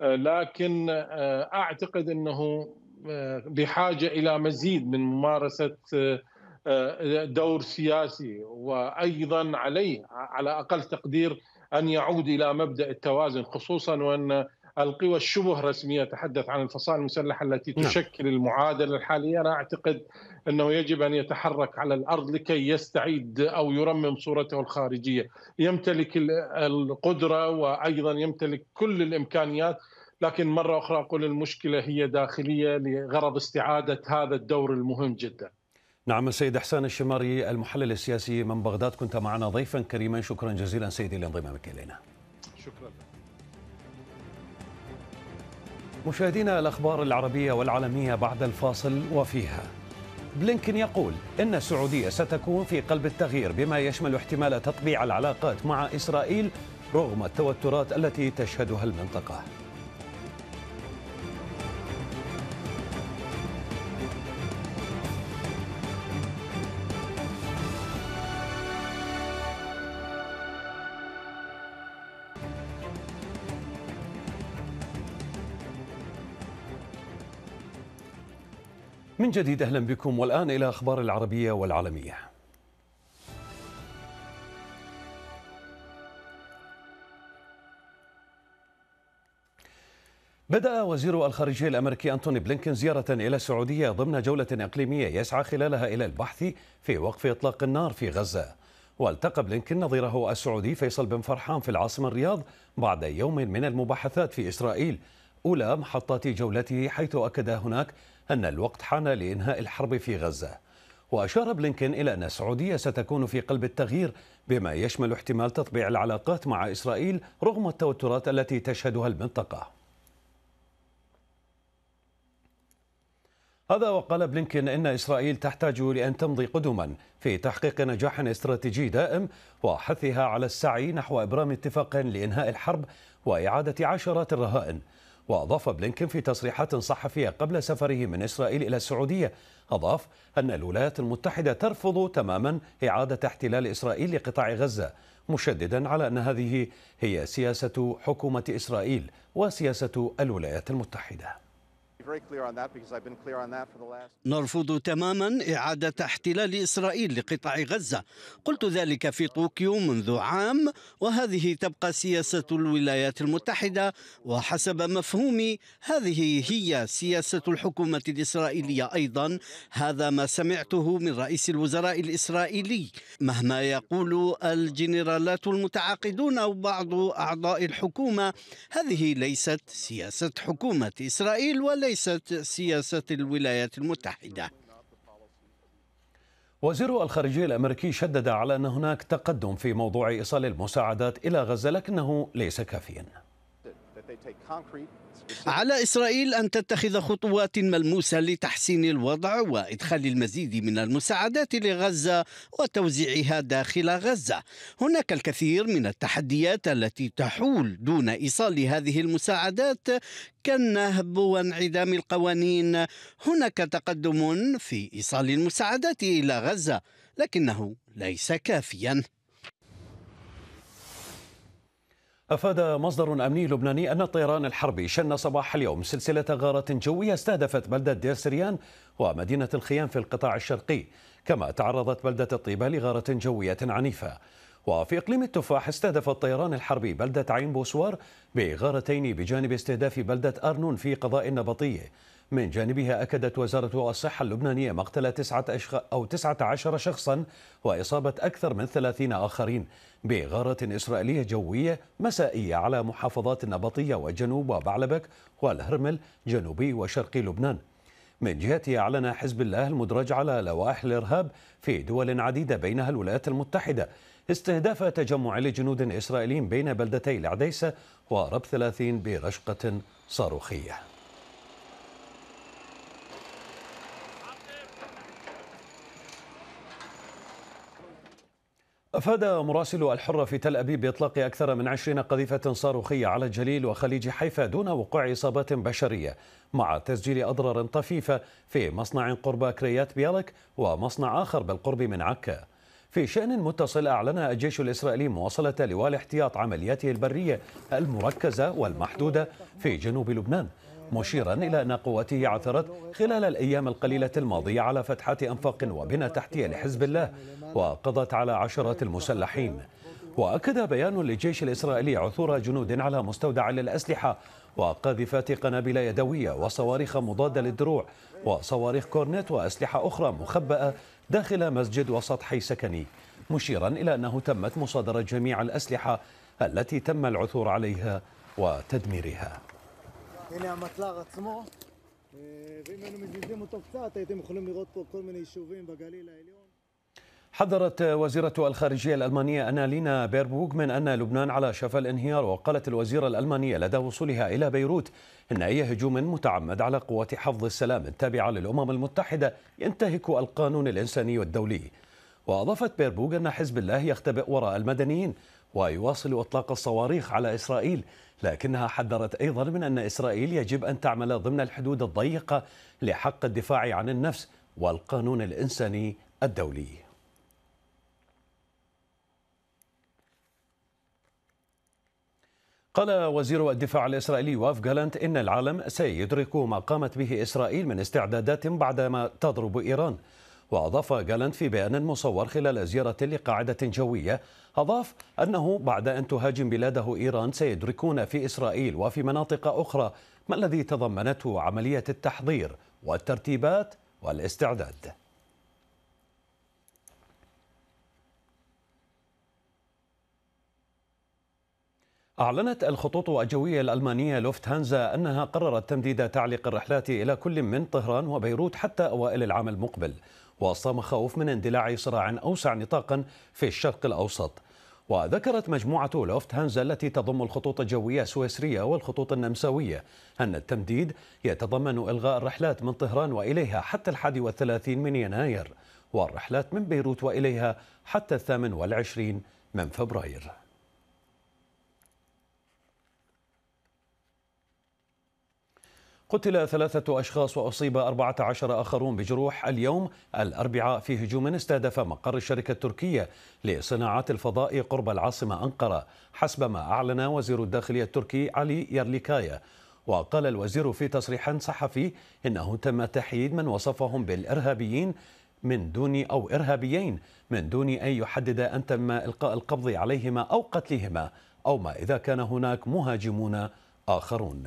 لكن آه، اعتقد انه آه، بحاجه الى مزيد من ممارسه آه، دور سياسي وايضا عليه على اقل تقدير ان يعود الى مبدا التوازن خصوصا وان القوى الشبه رسميه اتحدث عن الفصائل المسلحه التي نعم. تشكل المعادله الحاليه انا اعتقد انه يجب ان يتحرك على الارض لكي يستعيد او يرمم صورته الخارجيه، يمتلك القدره وايضا يمتلك كل الامكانيات لكن مره اخرى اقول المشكله هي داخليه لغرض استعاده هذا الدور المهم جدا. نعم السيد احسان الشماري المحلل السياسي من بغداد كنت معنا ضيفا كريما شكرا جزيلا سيدي لانضمامك الينا. مشاهدينا الأخبار العربية والعالمية بعد الفاصل وفيها بلينكن يقول إن السعودية ستكون في قلب التغيير بما يشمل احتمال تطبيع العلاقات مع إسرائيل رغم التوترات التي تشهدها المنطقة من جديد أهلا بكم والآن إلى أخبار العربية والعالمية بدأ وزير الخارجية الأمريكي أنتوني بلينكن زيارة إلى السعودية ضمن جولة إقليمية يسعى خلالها إلى البحث في وقف إطلاق النار في غزة والتقى بلينكن نظيره السعودي فيصل بن فرحان في العاصمة الرياض بعد يوم من المباحثات في إسرائيل أولى محطات جولته حيث أكد هناك أن الوقت حان لإنهاء الحرب في غزة وأشار بلينكين إلى أن السعودية ستكون في قلب التغيير بما يشمل احتمال تطبيع العلاقات مع إسرائيل رغم التوترات التي تشهدها المنطقة هذا وقال بلينكين إن إسرائيل تحتاج لأن تمضي قدما في تحقيق نجاح استراتيجي دائم وحثها على السعي نحو إبرام اتفاق لإنهاء الحرب وإعادة عشرات الرهائن وأضاف بلينكن في تصريحات صحفية قبل سفره من إسرائيل إلى السعودية أضاف أن الولايات المتحدة ترفض تماما إعادة احتلال إسرائيل لقطاع غزة مشددا على أن هذه هي سياسة حكومة إسرائيل وسياسة الولايات المتحدة نرفض تماما إعادة احتلال إسرائيل لقطاع غزة قلت ذلك في طوكيو منذ عام وهذه تبقى سياسة الولايات المتحدة وحسب مفهومي هذه هي سياسة الحكومة الإسرائيلية أيضا هذا ما سمعته من رئيس الوزراء الإسرائيلي مهما يقول الجنرالات المتعاقدون أو بعض أعضاء الحكومة هذه ليست سياسة حكومة إسرائيل وليس وليست سياسة الولايات المتحدة وزير الخارجية الأمريكي شدد على أن هناك تقدم في موضوع إيصال المساعدات إلى غزة لكنه ليس كافيا على إسرائيل أن تتخذ خطوات ملموسة لتحسين الوضع وإدخال المزيد من المساعدات لغزة وتوزيعها داخل غزة هناك الكثير من التحديات التي تحول دون إيصال هذه المساعدات كالنهب وانعدام القوانين هناك تقدم في إيصال المساعدات إلى غزة لكنه ليس كافيا أفاد مصدر أمني لبناني أن الطيران الحربي شن صباح اليوم سلسلة غارات جوية استهدفت بلدة دير سريان ومدينة الخيام في القطاع الشرقي كما تعرضت بلدة الطيبة لغارة جوية عنيفة وفي إقليم التفاح استهدف الطيران الحربي بلدة عين بوسوار بغارتين بجانب استهداف بلدة أرنون في قضاء النبطيه من جانبها أكدت وزارة الصحة اللبنانية مقتل تسعة أشخ... أو تسعة عشر شخصا وإصابة أكثر من ثلاثين آخرين بغارة إسرائيلية جوية مسائية على محافظات النبطية وجنوب وبعلبك والهرمل جنوبي وشرقي لبنان من جهته أعلن حزب الله المدرج على لوائح الإرهاب في دول عديدة بينها الولايات المتحدة استهداف تجمع لجنود إسرائيليين بين بلدتي العديسة ورب ثلاثين برشقة صاروخية أفاد مراسل الحرة في تل أبيب بإطلاق أكثر من عشرين قذيفة صاروخية على الجليل وخليج حيفا دون وقوع إصابات بشرية مع تسجيل أضرار طفيفة في مصنع قرب كريات بيالك ومصنع آخر بالقرب من عكا في شأن متصل أعلن الجيش الإسرائيلي مواصلة لوال احتياط عملياته البرية المركزة والمحدودة في جنوب لبنان مشيرا إلى أن قواته عثرت خلال الأيام القليلة الماضية على فتحات أنفاق وبنى تحتية لحزب الله وقضت على عشرات المسلحين وأكد بيان للجيش الإسرائيلي عثور جنود على مستودع للأسلحة وقاذفات قنابل يدوية وصواريخ مضادة للدروع وصواريخ كورنيت وأسلحة أخرى مخبأة داخل مسجد حي سكني مشيرا إلى أنه تمت مصادرة جميع الأسلحة التي تم العثور عليها وتدميرها הנה המטלר עצמו, ואם היינו מזיזים אותו קצת הייתם יכולים לראות פה כל מיני יישובים בגליל העליון. حذرت وزيرة الخارجية الألمانية أنالينا بيربوغ من أن لبنان على شفا الانهيار وقالت الوزيرة الألمانية لدى وصولها إلى بيروت إن أي هجوم متعمد على قوات حفظ السلام التابعة للأمم المتحدة ينتهك القانون الإنساني والدولي وأضافت بيربوغ أن حزب الله يختبئ وراء المدنيين ويواصل إطلاق الصواريخ على إسرائيل لكنها حذرت أيضا من أن إسرائيل يجب أن تعمل ضمن الحدود الضيقة لحق الدفاع عن النفس والقانون الإنساني الدولي قال وزير الدفاع الإسرائيلي واف جالانت إن العالم سيدرك ما قامت به إسرائيل من استعدادات بعدما تضرب إيران وأضاف جالنت في بيان مصور خلال زيارة لقاعدة جوية أضاف أنه بعد أن تهاجم بلاده إيران سيدركون في إسرائيل وفي مناطق أخرى ما الذي تضمنته عملية التحضير والترتيبات والاستعداد أعلنت الخطوط الجوية الألمانية لوفت هانزا أنها قررت تمديد تعليق الرحلات إلى كل من طهران وبيروت حتى أوائل العام المقبل وسط مخاوف من اندلاع صراع أوسع نطاقا في الشرق الأوسط وذكرت مجموعة لوفت هانزا التي تضم الخطوط الجوية السويسرية والخطوط النمساوية أن التمديد يتضمن إلغاء الرحلات من طهران وإليها حتى الحادي والثلاثين من يناير والرحلات من بيروت وإليها حتى الثامن والعشرين من فبراير قتل ثلاثة أشخاص وأصيب 14 آخرون بجروح اليوم الأربعاء في هجوم استهدف مقر الشركة التركية لصناعات الفضاء قرب العاصمة أنقرة حسب ما أعلن وزير الداخلية التركي علي يرليكايا وقال الوزير في تصريح صحفي إنه تم تحييد من وصفهم بالإرهابيين من دون أو إرهابيين من دون أن يحدد أن تم إلقاء القبض عليهما أو قتلهما أو ما إذا كان هناك مهاجمون آخرون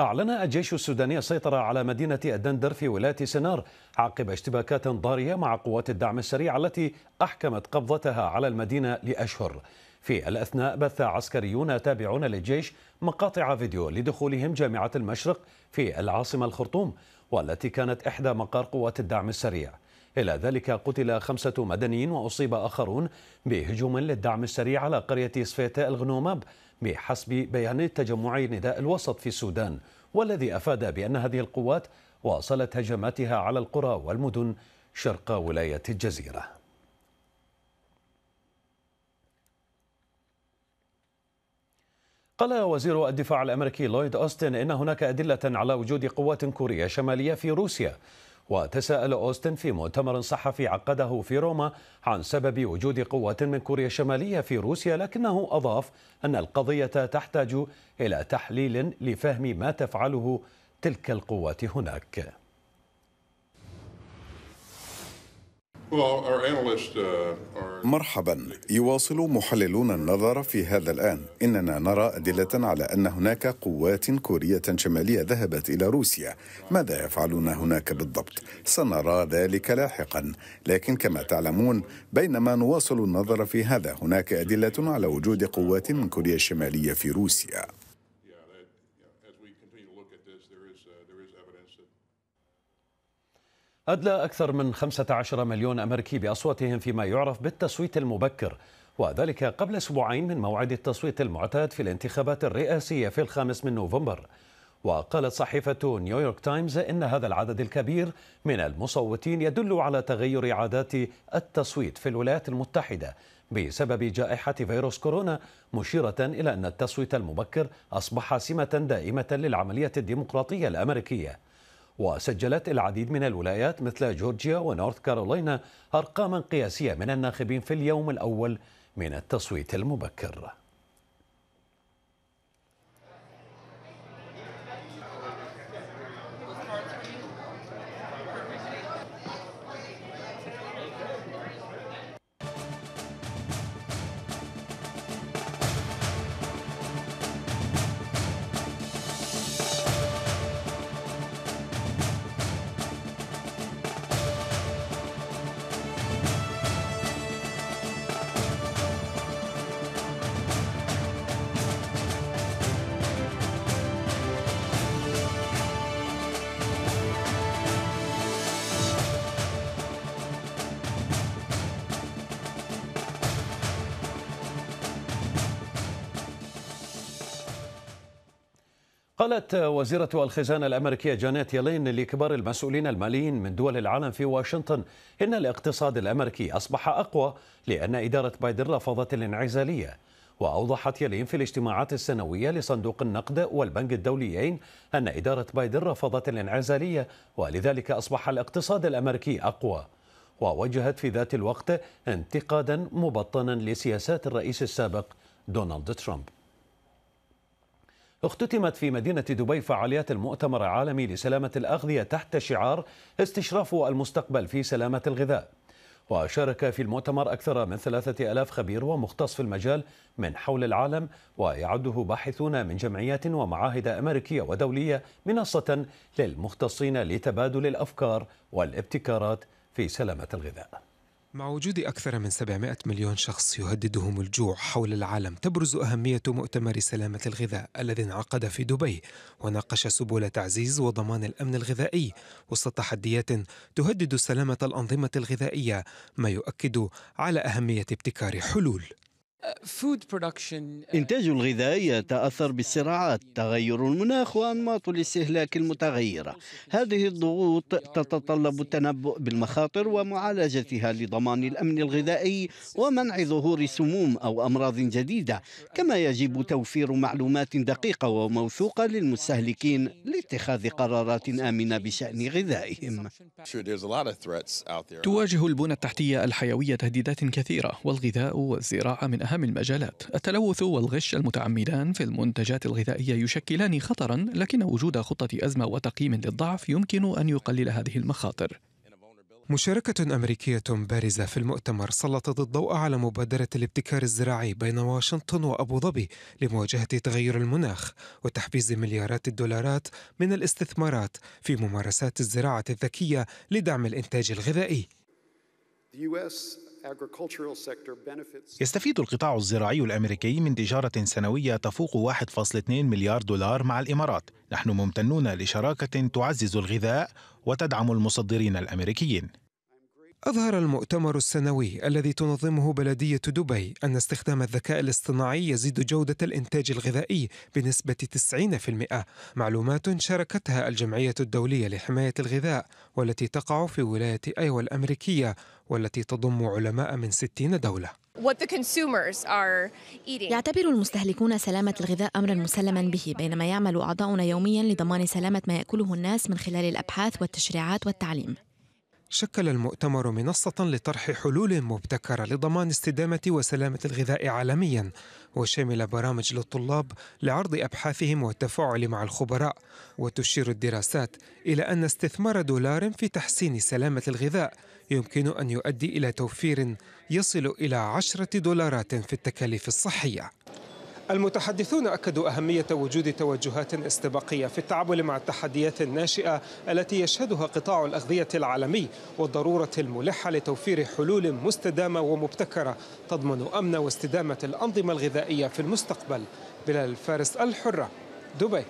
أعلن الجيش السوداني السيطرة على مدينة الدندر في ولاية سنار عقب اشتباكات ضارية مع قوات الدعم السريع التي أحكمت قبضتها على المدينة لأشهر في الأثناء بث عسكريون تابعون للجيش مقاطع فيديو لدخولهم جامعة المشرق في العاصمة الخرطوم والتي كانت إحدى مقار قوات الدعم السريع إلى ذلك قتل خمسة مدنيين وأصيب آخرون بهجوم للدعم السريع على قرية سفيتا الغنوماب بحسب بيان تجمع نداء الوسط في السودان والذي أفاد بأن هذه القوات واصلت هجماتها على القرى والمدن شرق ولاية الجزيرة قال وزير الدفاع الامريكي لويد اوستن ان هناك ادله على وجود قوات كوريه شماليه في روسيا وتساءل أوستن في مؤتمر صحفي عقده في روما عن سبب وجود قوات من كوريا الشمالية في روسيا لكنه أضاف أن القضية تحتاج إلى تحليل لفهم ما تفعله تلك القوات هناك Uh, مرحبا يواصل محللون النظر في هذا الان اننا نرى ادله على ان هناك قوات كوريه شماليه ذهبت الى روسيا ماذا يفعلون هناك بالضبط سنرى ذلك لاحقا لكن كما تعلمون بينما نواصل النظر في هذا هناك ادله على وجود قوات من كوريا الشماليه في روسيا أدلى أكثر من 15 مليون أمريكي بأصواتهم فيما يعرف بالتصويت المبكر وذلك قبل أسبوعين من موعد التصويت المعتاد في الانتخابات الرئاسية في الخامس من نوفمبر وقالت صحيفة نيويورك تايمز إن هذا العدد الكبير من المصوتين يدل على تغير عادات التصويت في الولايات المتحدة بسبب جائحة فيروس كورونا مشيرة إلى أن التصويت المبكر أصبح سمة دائمة للعملية الديمقراطية الأمريكية وسجلت العديد من الولايات مثل جورجيا ونورث كارولينا أرقاما قياسية من الناخبين في اليوم الأول من التصويت المبكر أعلنت وزيرة الخزانة الأمريكية جانيت يلين لكبار المسؤولين الماليين من دول العالم في واشنطن إن الاقتصاد الأمريكي أصبح أقوى لأن إدارة بايدن رفضت الانعزالية وأوضحت يلين في الاجتماعات السنوية لصندوق النقد والبنك الدوليين أن إدارة بايدن رفضت الانعزالية ولذلك أصبح الاقتصاد الأمريكي أقوى ووجهت في ذات الوقت انتقادا مبطنا لسياسات الرئيس السابق دونالد ترامب اختتمت في مدينة دبي فعاليات المؤتمر العالمي لسلامة الأغذية تحت شعار استشراف المستقبل في سلامة الغذاء وشارك في المؤتمر أكثر من ثلاثة ألاف خبير ومختص في المجال من حول العالم ويعده باحثون من جمعيات ومعاهد أمريكية ودولية منصة للمختصين لتبادل الأفكار والابتكارات في سلامة الغذاء مع وجود أكثر من 700 مليون شخص يهددهم الجوع حول العالم تبرز أهمية مؤتمر سلامة الغذاء الذي انعقد في دبي وناقش سبل تعزيز وضمان الأمن الغذائي وسط تحديات تهدد سلامة الأنظمة الغذائية ما يؤكد على أهمية ابتكار حلول Uh, uh, إنتاج الغذاء يتأثر بالصراعات، تغير المناخ وأنماط الاستهلاك المتغيرة. هذه الضغوط تتطلب التنبؤ بالمخاطر ومعالجتها لضمان الأمن الغذائي ومنع ظهور سموم أو أمراض جديدة، كما يجب توفير معلومات دقيقة وموثوقة للمستهلكين لاتخاذ قرارات آمنة بشأن غذائهم. تواجه البنى التحتية الحيوية تهديدات كثيرة، والغذاء والزراعة من أهم المجالات التلوث والغش المتعمدان في المنتجات الغذائية يشكلان خطرا لكن وجود خطة أزمة وتقييم للضعف يمكن أن يقلل هذه المخاطر مشاركة أمريكية بارزة في المؤتمر سلطت الضوء على مبادرة الابتكار الزراعي بين واشنطن وأبو ظبي لمواجهة تغير المناخ وتحفيز مليارات الدولارات من الاستثمارات في ممارسات الزراعة الذكية لدعم الإنتاج الغذائي. يستفيد القطاع الزراعي الامريكي من تجاره سنويه تفوق 1.2 مليار دولار مع الامارات، نحن ممتنون لشراكه تعزز الغذاء وتدعم المصدرين الامريكيين. أظهر المؤتمر السنوي الذي تنظمه بلدية دبي أن استخدام الذكاء الاصطناعي يزيد جودة الإنتاج الغذائي بنسبة 90%، معلومات شاركتها الجمعية الدولية لحماية الغذاء والتي تقع في ولاية أيوا الأمريكية والتي تضم علماء من 60 دولة. يعتبر المستهلكون سلامة الغذاء أمرا مسلما به بينما يعمل أعضاؤنا يوميا لضمان سلامة ما يأكله الناس من خلال الأبحاث والتشريعات والتعليم شكل المؤتمر منصة لطرح حلول مبتكرة لضمان استدامة وسلامة الغذاء عالميا وشمل برامج للطلاب لعرض أبحاثهم والتفاعل مع الخبراء وتشير الدراسات إلى أن استثمار دولار في تحسين سلامة الغذاء يمكن أن يؤدي إلى توفير يصل إلى عشرة دولارات في التكاليف الصحية المتحدثون أكدوا أهمية وجود توجهات استباقية في التعامل مع التحديات الناشئة التي يشهدها قطاع الأغذية العالمي والضرورة الملحة لتوفير حلول مستدامة ومبتكرة تضمن أمن واستدامة الأنظمة الغذائية في المستقبل بلال فارس الحرة دبي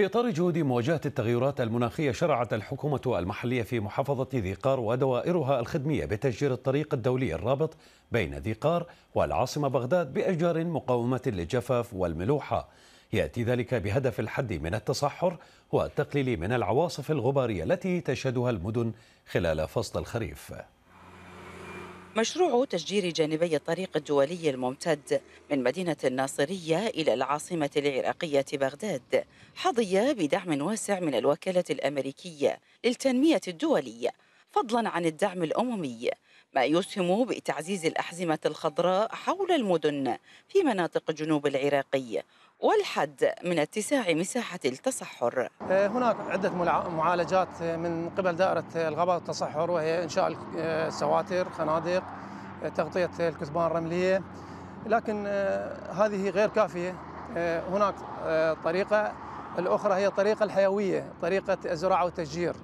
في إطار جهود مواجهة التغيرات المناخية شرعت الحكومة المحلية في محافظة ذي قار ودوائرها الخدمية بتشجير الطريق الدولي الرابط بين ذي قار والعاصمة بغداد بأشجار مقاومة للجفاف والملوحة يأتي ذلك بهدف الحد من التصحر والتقليل من العواصف الغبارية التي تشهدها المدن خلال فصل الخريف مشروع تشجير جانبي الطريق الدولي الممتد من مدينة الناصرية إلى العاصمة العراقية بغداد حظي بدعم واسع من الوكالة الأمريكية للتنمية الدولية فضلا عن الدعم الأممي ما يسهم بتعزيز الأحزمة الخضراء حول المدن في مناطق جنوب العراقي والحد من اتساع مساحة التصحر آه، هناك عدة معالجات آه، من قبل دائرة الغابة والتصحر وهي إنشاء السواتر آه، خنادق تغطية الكثبان الرملية لكن هذه غير كافية هناك طريقة الأخرى هي الطريقة الحيوية طريقة الزراعة والتشجير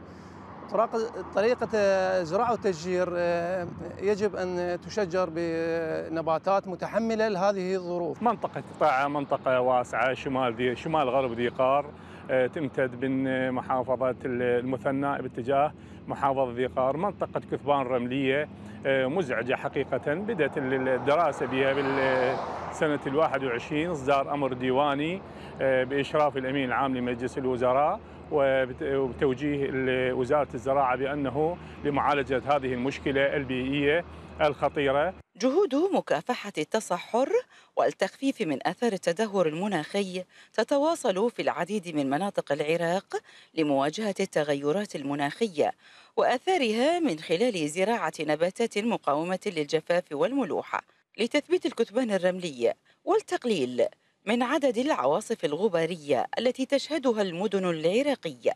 طريقة آه، زراعة وتشجير آه، يجب أن تشجر بنباتات متحملة لهذه الظروف منطقة قطاع منطقة واسعة شمال دي شمال غرب ذي قار آه، تمتد من محافظة المثنى باتجاه محافظة ذي قار منطقة كثبان رملية مزعجة حقيقة بدأت الدراسة بها بالسنة الواحد وعشرين إصدار أمر ديواني بإشراف الأمين العام لمجلس الوزراء وتوجيه وزارة الزراعة بأنه لمعالجة هذه المشكلة البيئية الخطيرة جهود مكافحة التصحر والتخفيف من أثر التدهور المناخي تتواصل في العديد من مناطق العراق لمواجهة التغيرات المناخية وأثارها من خلال زراعة نباتات مقاومة للجفاف والملوحة لتثبيت الكتبان الرملي والتقليل من عدد العواصف الغبارية التي تشهدها المدن العراقية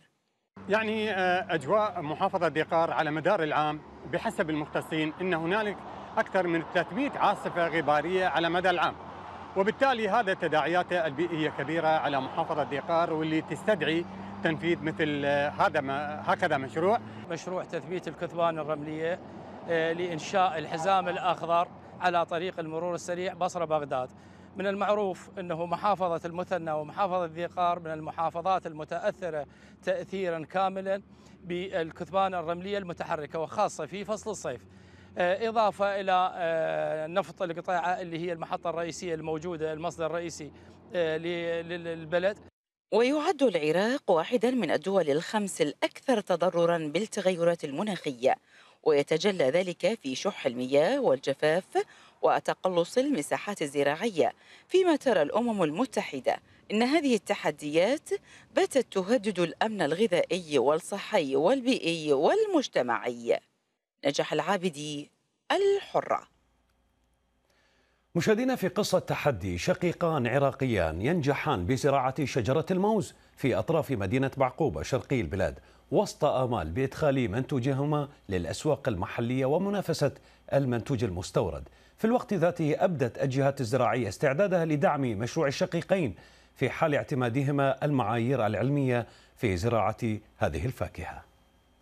يعني آه، أجواء محافظة ديقار على مدار العام بحسب المختصين أن هنالك أكثر من 300 عاصفة غبارية على مدى العام وبالتالي هذا تداعياته البيئية كبيرة على محافظة ديقار واللي تستدعي تنفيذ مثل آه، هذا ما هكذا مشروع مشروع تثبيت الكثبان الرملية آه، لإنشاء الحزام الأخضر على طريق المرور السريع بصرة بغداد من المعروف أنه محافظة المثنى ومحافظة الذيقار من المحافظات المتأثرة تأثيرا كاملا بالكثبان الرملية المتحركة وخاصة في فصل الصيف آه، إضافة إلى آه، نفط القطاعة اللي هي المحطة الرئيسية الموجودة المصدر الرئيسي آه، للبلد ويعد العراق واحدا من الدول الخمس الأكثر تضررا بالتغيرات المناخية ويتجلى ذلك في شح المياه والجفاف وتقلص المساحات الزراعية فيما ترى الأمم المتحدة إن هذه التحديات باتت تهدد الأمن الغذائي والصحي والبيئي والمجتمعي نجح العابدي الحرة مشاهدينا في قصة تحدي شقيقان عراقيان ينجحان بزراعة شجرة الموز في أطراف مدينة بعقوبة شرقي البلاد وسط آمال بإدخال منتوجهما للأسواق المحلية ومنافسة المنتوج المستورد في الوقت ذاته أبدت الجهات الزراعية استعدادها لدعم مشروع الشقيقين في حال اعتمادهما المعايير العلمية في زراعة هذه الفاكهة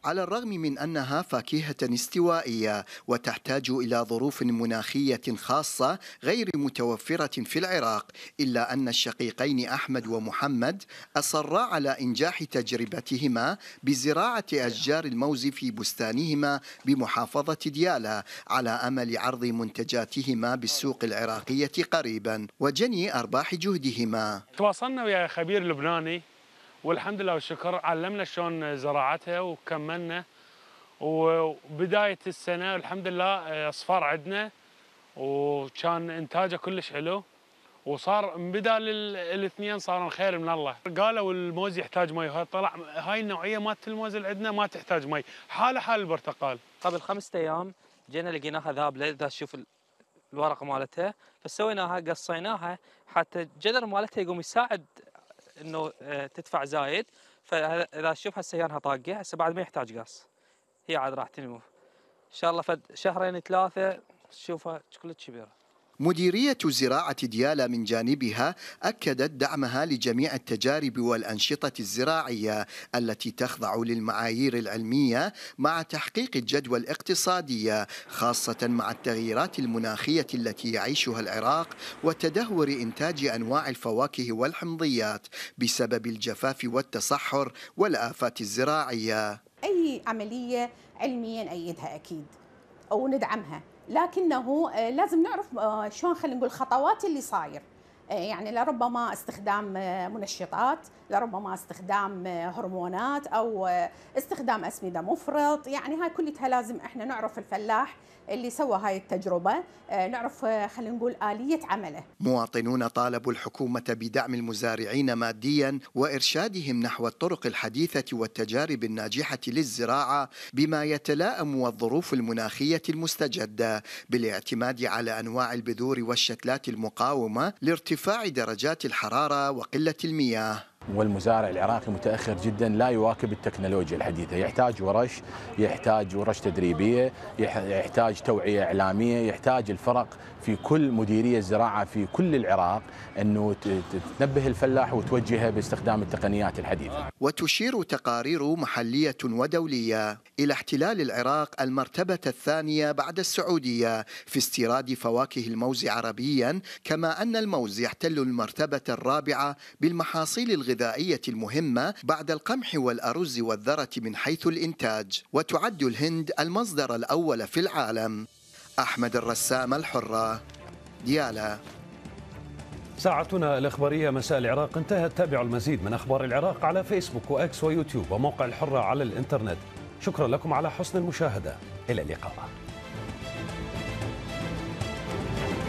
على الرغم من أنها فاكهة استوائية وتحتاج إلى ظروف مناخية خاصة غير متوفرة في العراق إلا أن الشقيقين أحمد ومحمد أصرا على إنجاح تجربتهما بزراعة أشجار الموز في بستانهما بمحافظة ديالى على أمل عرض منتجاتهما بالسوق العراقية قريبا وجني أرباح جهدهما تواصلنا ويا خبير لبناني والحمد لله والشكر علمنا شلون زراعتها وكملنا وبدايه السنه الحمد لله آه، اصفار عندنا وكان انتاجه كلش حلو وصار بدل الاثنين صار خير من الله قالوا الموز يحتاج مي هاي طلع هاي النوعيه مالت الموز اللي عندنا ما تحتاج مي حاله حال البرتقال قبل طيب، خمسة ايام جينا لقيناها ذابله اذا تشوف الورقه مالتها فسويناها قصيناها حتى الجذر مالتها يقوم يساعد انه آه، تدفع زايد فاذا تشوف هسه يانها طاقه هسه بعد ما يحتاج قص هي عاد راح تنمو ان شاء الله فد شهرين ثلاثه تشوفها كلش كبيره مديرية زراعة ديالا من جانبها أكدت دعمها لجميع التجارب والأنشطة الزراعية التي تخضع للمعايير العلمية مع تحقيق الجدوى الاقتصادية خاصة مع التغييرات المناخية التي يعيشها العراق وتدهور إنتاج أنواع الفواكه والحمضيات بسبب الجفاف والتصحر والآفات الزراعية أي عملية علمية نأيدها أكيد أو ندعمها لكنه آه، لازم نعرف آه، شلون خلينا نقول الخطوات اللي صاير إيه، يعني لربما استخدام آه، منشطات لربما استخدام آه، هرمونات او آه، استخدام اسمده مفرط يعني هاي كلها لازم احنا نعرف الفلاح اللي سوى هاي التجربه نعرف خلينا نقول اليه عمله مواطنون طالبوا الحكومه بدعم المزارعين ماديا وارشادهم نحو الطرق الحديثه والتجارب الناجحه للزراعه بما يتلائم والظروف المناخيه المستجده بالاعتماد على انواع البذور والشتلات المقاومه لارتفاع ارتفاع درجات الحرارة وقلة المياه والمزارع العراقي متاخر جدا لا يواكب التكنولوجيا الحديثه، يحتاج ورش، يحتاج ورش تدريبيه، يحتاج توعيه اعلاميه، يحتاج الفرق في كل مديريه زراعه في كل العراق انه تنبه الفلاح وتوجهه باستخدام التقنيات الحديثه. وتشير تقارير محليه ودوليه الى احتلال العراق المرتبه الثانيه بعد السعوديه في استيراد فواكه الموز عربيا، كما ان الموز يحتل المرتبه الرابعه بالمحاصيل الغذائيه الغذائية المهمة بعد القمح والأرز والذرة من حيث الإنتاج وتعد الهند المصدر الأول في العالم أحمد الرسام الحرة ديالا ساعتنا الإخبارية مساء العراق انتهت تابع المزيد من أخبار العراق على فيسبوك وأكس ويوتيوب وموقع الحرة على الإنترنت شكرا لكم على حسن المشاهدة إلى اللقاء